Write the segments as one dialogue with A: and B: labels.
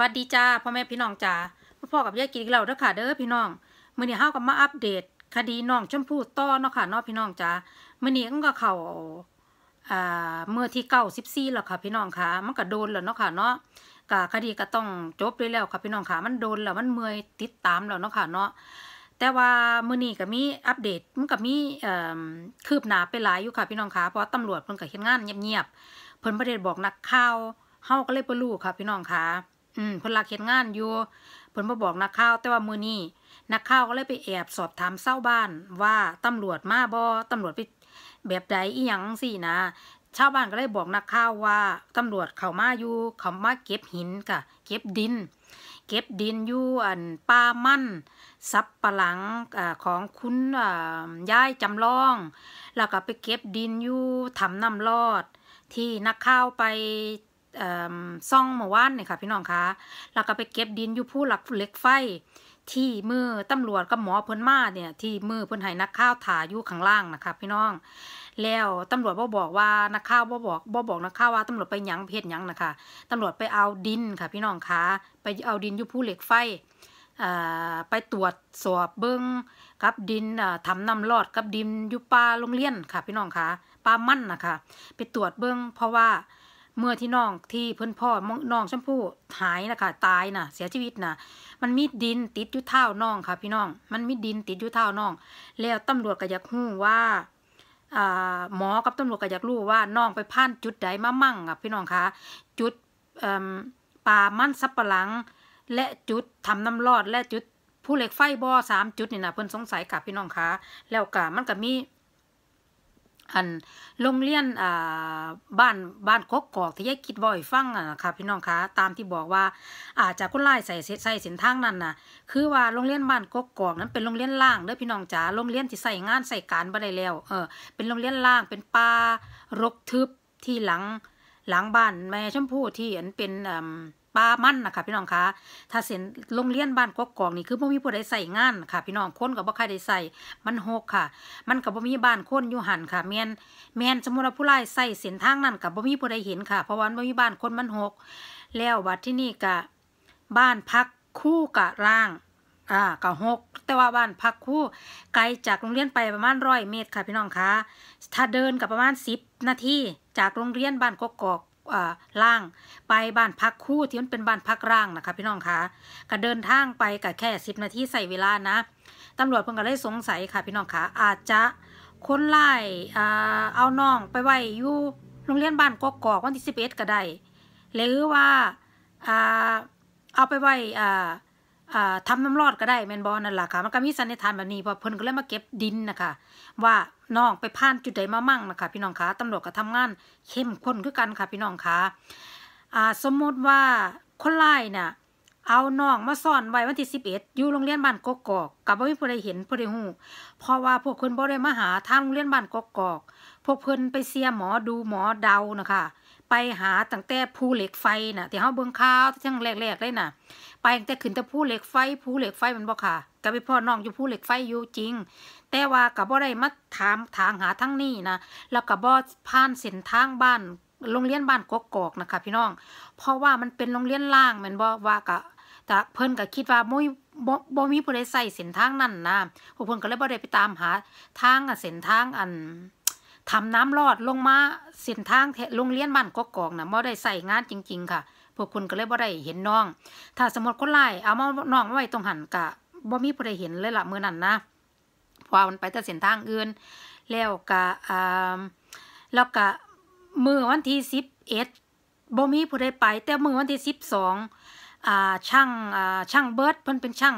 A: วัสดีจ้าพ่อแม่พี่น้องจ้าพ่อกับยายกินเราเด้อค่ะเด้อพี่น้องมื่อนี้เฮากับมาอัปเดต คดีน้องชมพู่ต้อเนาะค่ะน้องพี่น้องจ้ามื่อนี้ก็เข่าอ่าเมื่อที่เก้าสิบสี่แล้วค่ะพี่น้องค่ะ มันก็โดนแล้วเนาะค่ะเนาะกบคดีก็ต้องจบเลยแล้วค่ะพี่น้องค่ะมันโดนแล้วมันเมื่อยติดตามแล้วเนาะค่ะเนาะแต่ว่ามื่อนี้ก็มีอัปเดตมันก็มีคืบหน้าไปหลายอยู่ค่ะพี่น้องค่ะเพราะตำรวจเพิ่นก็เห็นงานเงียบๆเพิ่นประเด็นบอกนักข่าวเฮาก็เลยไปรู้ค่ะพี่น้องค่ะอืมเพิ่นลักเฮ็นงานอยู่เพิ่นบบอกนักข่าวแต่ว่ามือนี้นักข่าวก็เลยไปแอบสอบถามเศร้าบ้านว่าตำรวจมาบ่อตำรวจไปแบบใดอีหยังสินะ ชาวบ้านก็เลยบอกนักข่าวว่าตำรวจเขามาอยู่เขามาเก็บหินกะเก็บดิน เก็บดินอยู่อันป้ามั่นซับปะหลังอของคุณย่ายจำลองแล้วก็ไปเก็บดินอยู่ทำน้ำรอด ที่นักข่าวไปซ่องมาว่านเนี่ยค่ะพี่น้องคะแล้วก็ไปเก็บดินอยู่ผู้หลักเล็กไฟ ที่มือตำรวจกับหมอเพิ่นมาเนี่ย ที่มือเพิ่นให้นักข่าวถ่ายอยู่ข้างล่าง นะคะพี่น้อง แล้วตำรวจบ่บอกว่านักข่าวบ่บอกบ่บอกนักข่าวว่าตำรวจ ไปยังเพศรยังนะคะ ตำรวจไปเอาดินค่ะ พี่น้องคะไปเอาดินอยู่ผู้เหล็กไฟไปตรวจสอบเบิ้งกับดินทำน้ำรอดกับดินยุปาโรงเรียนค่ะ พี่น้องคะปลามั่นนะคะ ไปตรวจเบิ้งเพราะว่าเมื่อที่น้อง ที่ เพื่อนพ่อน้องชมพู่หายนะคะ ตายนะ่ะ เสียชีวิตนะ่ะ มันมี ดินติดอยู่เท้าน้องค่ะพี่น้องมันมีดินติดอยู่เท้าน้องแล้วตำรวจก็อยากหู้ว่าหมอกับตำรวจก็อยากรู้ว่าน้องไปพ่าน จุดใดมามั่งอ่ะพี่น้องคะจุดป่ามันสับปะหลัง และจุดทำน้ำรอด และจุดผู้เหล็กไฟบ่อสามจุดนี่นะเพื่อนสงสัยกับพี่น้องคะแล้วก็มันก็มีอันโรงเรียน อ่าบ้านบ้านกกกอก ที่ยายคิดบ่อยฟังอ่ะค่ะ พี่น้องคะตามที่บอกว่า อาจจะคนไล่ใส่ใส่เส้นทางนั้นน่ะ คือว่าโรงเรียนบ้านกกกอก นั้นเป็นโรงเรียนล่าง เด้อพี่น้องจ๋าโรงเรียนที่ใส่งานใส่การบ่ได้แล้ว เออเป็นโรงเรียนล่างเป็นป่ารกทึบที่หลัง หลังบ้านแม่ชมพู่ที่อันเป็นอ่าปลามันนะคะพี่น้องคะถ้าเส้นโรงเรียนบ้านกอกกองนี่คือบ่มีผู้ใดใส่งานค่ะ พี่น้องคนกับว่ใครได้ใส่มันหกค่ะ มันกับว่มีบ้านคนอยู่หันค่ะแมนแมนสมุติผู้ไล่ใส่เส้นทางนั่นกับว่มีผู้ใดเห็นค่ะ เพราะว่าบ่มีบ้านคนมันหก แล้วบัดที่นี่กะบ้านพักคู่กะร่างอ่ากะหก แต่ว่าบ้านพักคู่ไกลจากโรงเรียนไปประมาณร้อยเมตรค่ะ พี่น้องคะถ้าเดินกับประมาณสิบนาที จากโรงเรียนบ้านกอกล่างไปบ้านพักคู่ที่มันเป็นบ้านพักร่างนะคะพี่น้องคะก็เดินทางไปกับแค่สิบนาทีใส่เวลานะตำรวจเพิ่งก็เลยสงสัยค่ะ พี่น้องคะอาจจะคนไล่เอาน้องไปไว้อยู่โรงเรียนบ้านกอกอกวันที่สิบเอ็ดก็ได้หรือว่าเอาไปไว้ทำน้ำรอดก็ได้แมนบอลนั่นแหละค่ะมันก็มีสันนิษฐานแบบนี้พอเพิ่งก็เลยมาเก็บดินนะคะว่าน้องไปผ่านจุดใดมามั่งนะคะพี่น้องคะตำรวจก็ทำ งานเข้มข้นคือกัน ค่ะ พี่น้องคะอ่า สมมติว่าคนไล่น่ะ เอาน้องมาซ่อน ไว้วัน ที่สิบเอ็ดอยู่โรงเรียนบ้านกกอกกับว่ามีผู้ใดเห็นผู้ใดหูเพราะว่า พวกเพื่อนบ่ได้มาหา ทางโรงเรียนบ้านกกอกพวกเพื่อนไปเสียหมอดูหมอเดานะคะไปหาตั้งแต่ภูเหล็กไฟน่ะที่เขาเบ้องข้าวทั้งแรกๆเลยน่ะไปตั้งแต่ขึ้นแต่ภูเหล็กไฟภูเหล็กไฟมันบอกค่ะกับพ่อน้องอยู่ผู้เหล็กไฟอยู่จริง แต่ว่ากับบ่ได้มาถามทางหาทั้งนี้นะ แล้วกับบ่ผ่านเส้นทางบ้านโรงเรียนบ้านกกอกนะคะพี่น้อง เพราะว่ามันเป็นโรงเรียนล่างเหมือนบ่ว่ากะแต่เพิ่นก็คิดว่ามุ้ยบ่บ่มีผู้ใดใส่เส้นทางนั่นนะพวกเพิ่นก็เลยบ่ได้ไปตามหา ทางเส้นทางอันทำน้ำรอดลงมาเส้นทางโรงเรียนบ้านกกอกนะบ่ได้ใส่งานจริงๆค่ะพวกคุณก็เลยบ่ได้เห็นน้อง ถ้าสมมติคนไล่เอามาน้องไว้ตรงหันกะบ่มีผู้ใดเห็นเลยละมือนั้นนะพอมันไปแต่เส้นทางอื่น แล้วกะแล้วกะมื่อวันที่สิบเอ็ดบ่มีผู้ใดไปแต่เมื่อวันที่สิบสองช่างช่างเบิร์ดเพิ่นเป็นช่าง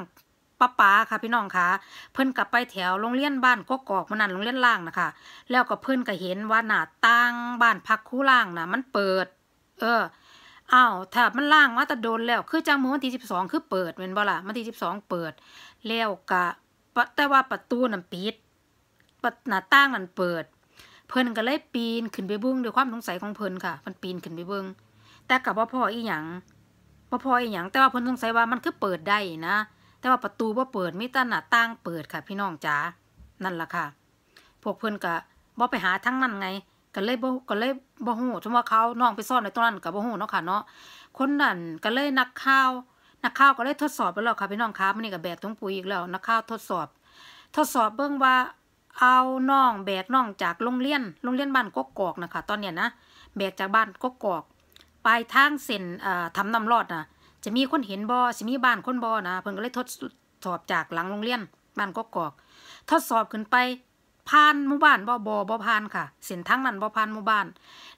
A: ป้าป๋าค่ะ พี่น้องค่ะ เพิ่นกลับไปแถวโรงเรียนบ้านกกอกมันนั่นโรงเรียนล่างนะคะแล้วก็เพิ่นก็เห็นว่าหน้าต่างบ้านพักคู่ล่างนะมันเปิด เอออ้าว ถ้ามันล่างมาตะโดนแล้ว คือจังมือวันที่สิบสองคือเปิดเป็นบ่ล่ะวันที่สิบสองเปิดแล้วกะ แต่ว่าประตูนั่นปิดหน้าต่างนั่นเปิด เพิ่นก็เลยปีนขึ้นไปเบิ้งด้วยความสงสัยของเพิ่นค่ะ มันปีนขึ้นไปเบิ้งแต่กับว่าพ่ออีหยังว่าพ่ออีหยัง แต่ว่าเพิ่นสงสัยว่ามันคือเปิดได้นะ แต่ว่าประตูว่าเปิดมิตรหน้าต่างเปิดค่ะพี่น้องจ๋า นั่นล่ะค่ะ พวกเพิ่นก็บ่ไปหาทั้งนั้นไงก็เลยบ่ก็เลยบ่ฮู้ถึงว่าเขาน้องไปซ่อนในตรงนั้นก็บ่ฮู้เนาะค่ะเนาะ คนนั้นก็เลยนักข่าวนักข่าวก็เลยทดสอบไปแล้วค่ะพี่น้องครมบมันี่ก็แบกทุงปุ๋ยอีกแล้วนักข่าวทดสอบ ทดสอบเบิ่งว่าเอาน้องแบกน้องจากโรงเรียนโรงเรียนบ้านกกอกนะคะตอนเนี้ยนะแบกจากบ้านกกอกไปทางเส้นทำน้ำรอดนะจะมีคนเห็นบอ่สิมีบ้านคนบ่อนะ เพิ่นก็เลยทดสอบจากหลังโรงเรียนบ้านกกอก ทดสอบขึ้นไปผ่านหมู่บ้านบ่บ่บ่ผ่านค่ะ เส้นทางนั้นบ่ผ่านหมู่บ้าน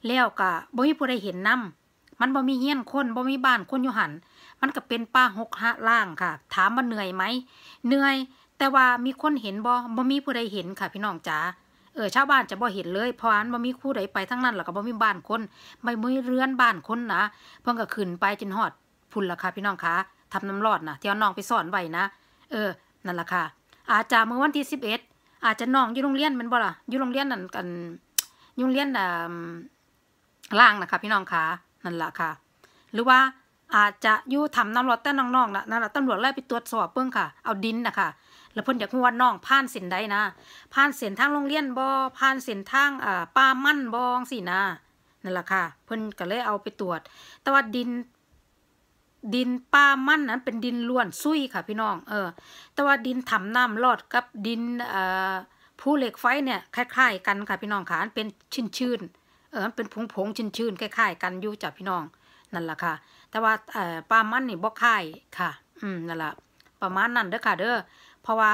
A: แล้วก็บ่มีผู้ใดเห็นนำมันบ่มีเฮียนคนบ่มีบ้านคนอยู่หันมันก็เป็นป่าหกหะล่างค่ะ ถามว่าเหนื่อยไหมเหนื่อย แต่ว่ามีคนเห็นบ่บ่มีผู้ใดเห็นค่ะ พี่น้องจ๋าเออชาวบ้านจะบ่เห็นเลยเพราะอันบ่มีคู่ใดไปทั้งนั้นแล้วก็บ่มีบ้านคนไม่มีเรือนบ้านคนนะเพิ่นก็ขึ้นไปจนฮอดพุ่นล่ะค่ะพี่น้องคะทำน้ำรอดนะที่เอาน้องไปสอนไว้นะเออ นั่นล่ะค่ะอาจารย์เมื่อวันที่สิบเอ็ดอาจจะน้องอยู่โรงเรียนมันบ่ล่ะ อยู่โรงเรียนนั่นกันอยู่โรงเรียนอ่าล่างนะคะ พี่น้องคะนั่นล่ะค่ะ หรือว่าอาจจะอยู่ทำน้ำรถแต่น้องๆน่ะนั่นแหละตำรวจไล่ไปตรวจสอบเพิ่งค่ะ เอาดินนะคะแล้วเพิ่นอยากหัวน้องผ่านเส้นใดนะ ผ่านเส้นทางโรงเรียนบ่ผ่านเส้นทางอ่าป้ามั่นบองสินะนั่นแหละค่ะ เพิ่นก็เลยเอาไปตรวจ แต่ว่าดินดินป้ามันนั้นเป็นดินล้วนซุยค่ะ พี่น้องเออแต่ว่าดินถำน้ำรอดกับดินผู้เหล็กไฟเนี่ยคล้าย ๆ กันค่ะพี่น้องค่ะเป็นชื้นชื้นเออเป็นผงผงชื้นชื้นคล้าย ๆกัน อยู่จ้ะพี่น้อง นั่นแหละค่ะ แต่ว่าป้ามันนี่บ่คล้ายค่ะ อืมนั่นแหละประมาณนั้นเด้อค่ะเด้อเพราะว่า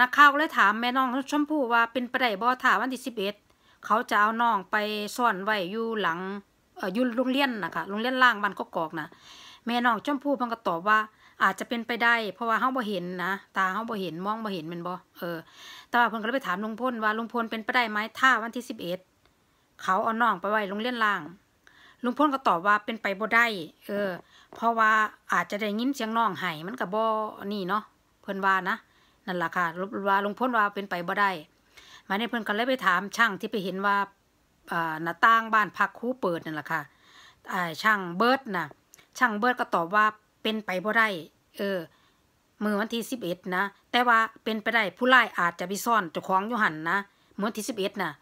A: นักข่าวเลยถามแม่น้องชมพู่ว่าเป็นไปได้บ่ถาวันที่สิบเอ็ดเขาจะเอาน้องไปซ่อนไว้อยู่หลังอยู่โรงเรียนนะคะโรงเรียนล่างบ้านก็กอกนะแม่น้องจมพูพังนก็ตอบว่า อาจจะเป็นไปได้ เพราะว่าเฮาบ่เห็นนะตาเฮาบ่เห็นมองบ่เห็นมันบ่เออแต่ว่าเพิ่นก็เลยไปถามลุงพลว่าลุงพลเป็นไปได้ไหมถ้าวันที่สิบเอ็ดเขาเอาน้องไปไว้โรงเรียนล่างลุงพลก็ตอบว่าเป็นไปบ่ได้ เออ เพราะว่าอาจจะได้ยินเสียงน้องไห้มันก็บ่นี่เนาะเพิ่นว่านะนั่นแหละค่ะว่าลุงพลว่าเป็นไปบ่ได้หมายในเพิ่นก็เลยไปถามช่างที่ไปเห็นว่าหน้าต่าง บ้านพักคู่เปิดนั่นแหละค่ะช่างเบิร์ดนะช่างเบิร์ดก็ตอบว่าเป็นไปบ่ได้เออ มือวันที่สิบเอ็ดนะ แต่ว่าเป็นไปได้ผู้ไล่อาจจะ ไปซ่อนเจ้าของยูหันนะ มือวันที่สิบเอ็ดนะ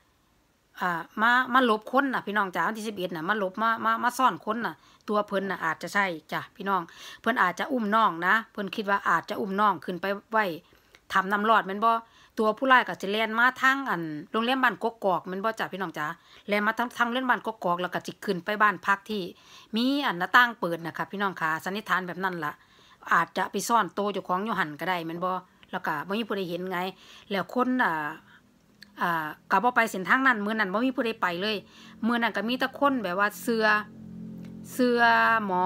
A: อ่า มามา ลบ คนนะพี่น้องจ้าวันที่สิบเอ็ดนะมาลบมามามาซ่อนคนนะตัวเพิ่นนะอาจจะใช่จ้ะพี่น้อง เพิ่นอาจจะอุ้มน้อง นะ เพิ่นคิดว่าอาจจะอุ้มน้องขึ้นไปไหวทำน้ำรอดแม่นบ่ตัวผู้ไล่กก็จะเลยนมาทั้งอันโรงเรียนบ้านกกกอกมันบ่จ่าพี่น้องจ้าแลยนมาท้งท้งเรียนบ้านกกกอก แล้วก็จิกขึ้นไปบ้านพักที่ มีอันหน้าต่างเปิดนะคะพี่น้องค่ะสันนิษฐานแบบนั้นล่ะ อาจจะไปซ่อนโตอยู่ของอยู่หันก็ได้มันบ่แล้วก็บ่มีผู้ใดเห็นไง แล้วคนอ่าอ่าก็บ่ไปเส้นทางนั้น มื่อนั้นบ่มีผู้ใดไปเลยมื่อนั้นก็มีแต่คนแบบว่าเสือเสื้อหมอ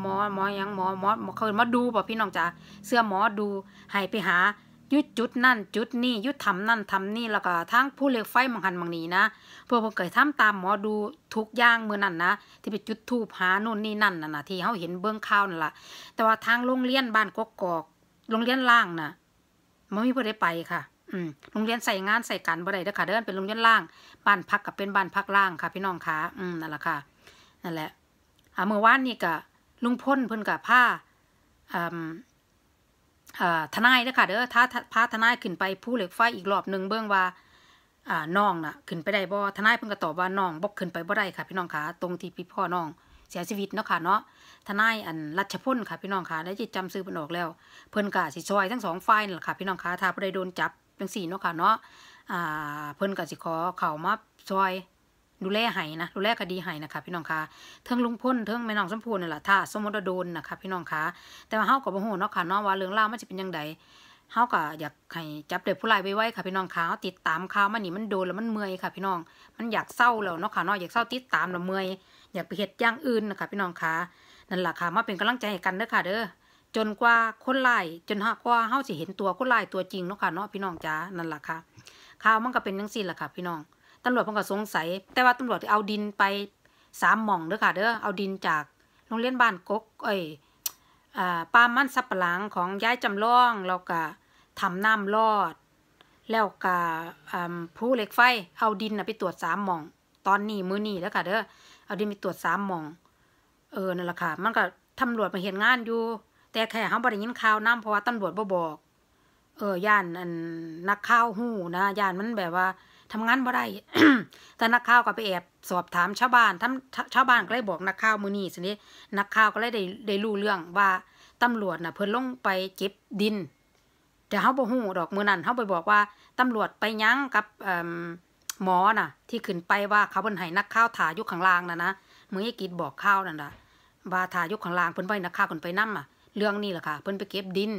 A: หมอหมอยังหมอหมอเขาเห็นมาดูป่ะพี่น้องจ๋าเสื้อหมอดูให้ไปหายุดจุดนั่นจุดนี่ยุดทำนั่นทำนี่แล้วก็ทั้งผู้เลือกไฟมังหันมังนี้นะเพื่อเพื่อเกิดทำตามหมอดูทุกอย่างเมื่อนั่นนะที่ไปจุดทูบหาโน่นนี่นั่นน่ะนะที่เขาเห็นเบื้องข้าวนั่นแหละแต่ว่าทางโรงเรียนบ้านกกอกโรงเรียนล่างนะมันมีผู้ได้ไปค่ะโรงเรียนใส่งานใส่กันบ่ได้เด้อค่ะ เดินเป็นโรงเรียนล่าง บ้านพักกับเป็นบ้านพักล่างค่ะ พี่น้องคะอืมนั่นแหละค่ะนั่นแหละอ่าเมื่อวานนี่ก็ลุงพ่นเพิ่นกับผ้าอ่าทนายเด้อค่ะเด้อถ้าพาทนายขึ้นไปผู้เหล็กไฟอีกรอบหนึ่งเบื้องว่าน้องน่ะขึ้นไปได้บ่ทนายเพิ่งก็ตอบว่าน้องบ่ขึ้นไปบ่ได้ค่ะพี่น้องค่ะตรงที่พี่พ่อน้องเสียชีวิตเนาะค่ะเนาะทนายอันรัชพลค่ะพี่น้องค่ะได้จิตจำซื้อเป็นออกแล้วเพิ่นกะสิซอยทั้งสองฝ่ายนั่นแหละค่ะ พี่น้องค่ะถ้าผู้ใดโดนจับจังสี่เนาะค่ะเนาะเพิ่นกะสิขอเข้ามาซอยดูแลไห้นะ ดูแลคดีไห้นะคะพี่น้องคะเทิงลุงพ่นเทิงแม่น้องสมพูนนี่แหละถ้าสมมติโดนนะคะพี่น้องคะแต่ว่าเฮากับบ่ฮู้เนาะค่ะนนองว่าเรื่องราวมันจะเป็นยังไงเฮาก็อยากให้จับเด็กผู้ร้ายไว้้ค่ะพี่น้องคะติดตามข่าวมันนี่มันโดนแล้วมันเมื่อยค่ะ พี่น้อง มันอยากเศร้าแล้วเนาะค่ะนนองอยากเศร้าติดตามแล้วเมื่อย อยากไปเฮ็ดอย่างอื่นนะคะพี่น้องคะนั่นแหละค่ะมาเป็นกำลังใจให้กันเด้อค่ะเด้อจนกว่าคนไล่จนหากว่าเฮาสิเห็นตัวคนไล่ตัวจริงเนาะค่ะเนาะพี่น้องจ้านั่นแหละค่ะข่าวมันก็เป็นยังสิ่แหละค่ะพี่น้องตำรวจพงนก็สงสัย แต่ว่าตำรวจเอาดินไปสามหม่องเด้อค่ะเด้อ เอาดินจากโรงเรียนบ้านกกเอ้ยปามันสับปะหลังของย้ายจำลอง แล้วก็ ทำน้ำรอด แล้วก็ผู้เหล็กไฟเอาดินไปตรวจสามหม่อง ตอนนี้มือนี้แล้วค่ะเด้อเอาดินไปตรวจสามหม่อง เออนั่นแหละค่ะ มันก็ตำรวจมาเห็นงานอยู่ แต่แค่เขาบริยินข่าวน้ำเพราะว่าตำรวจบ่บอก เออ ย่านนักข่าวหู้นะย่านมันแบบว่าทำงานบ่ได้แต่นักข่าวก็ไปแอบสอบถามชาวบ้านท่าชาวบ้านก็เลยบอกนักข่าว มือนี่สินี้นักข่าวก็เลยได้ได้รู้เรื่องว่าตำรวจน่ะ เพิ่นลงไปเก็บดิน แต่เฮาบ่ฮู้ดอกมื้อนั้นเฮาไปบอกว่าตำรวจไปยั้งกับหมอน่ะ ที่ขึ้นไปว่าเขาเพิ่นให้นักข่าวถ่ายอยู่ข้างล่างน่ะนะมื้อกิจบอกข่าวนั่นน่ะว่าถ่ายอยู่ข้างล่างเพิ่นไปนักข่าวเพิ่นไปนำอ่ะเรื่องนี้แหละค่ะเพิ่นไปเก็บดิน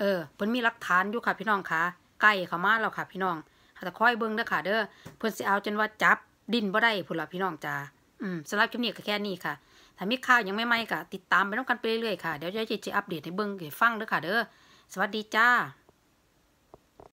A: เออเพิ่นมีหลักฐานอยู่ค่ะพี่น้องค่ะใกล้เข้ามาแล้วค่ะพี่น้องแต่คอยเบิ้งนะค่ะ เด้อเพื่อนสิเอาจนว่าจับดินบ่ได้พุ่นละพี่น้องจ้าอืมสำหรับคลิปนี้ก็แค่นี้ค่ะถ้ามีข่าวยังไม่ไม่ก็ติดตามไปน้องกันไปเรื่อยๆค่ะ เดี๋ยวจะจะอัปเดตให้เบิ้งให้ฟังเด้อค่ะ เด้อสวัสดีจ้า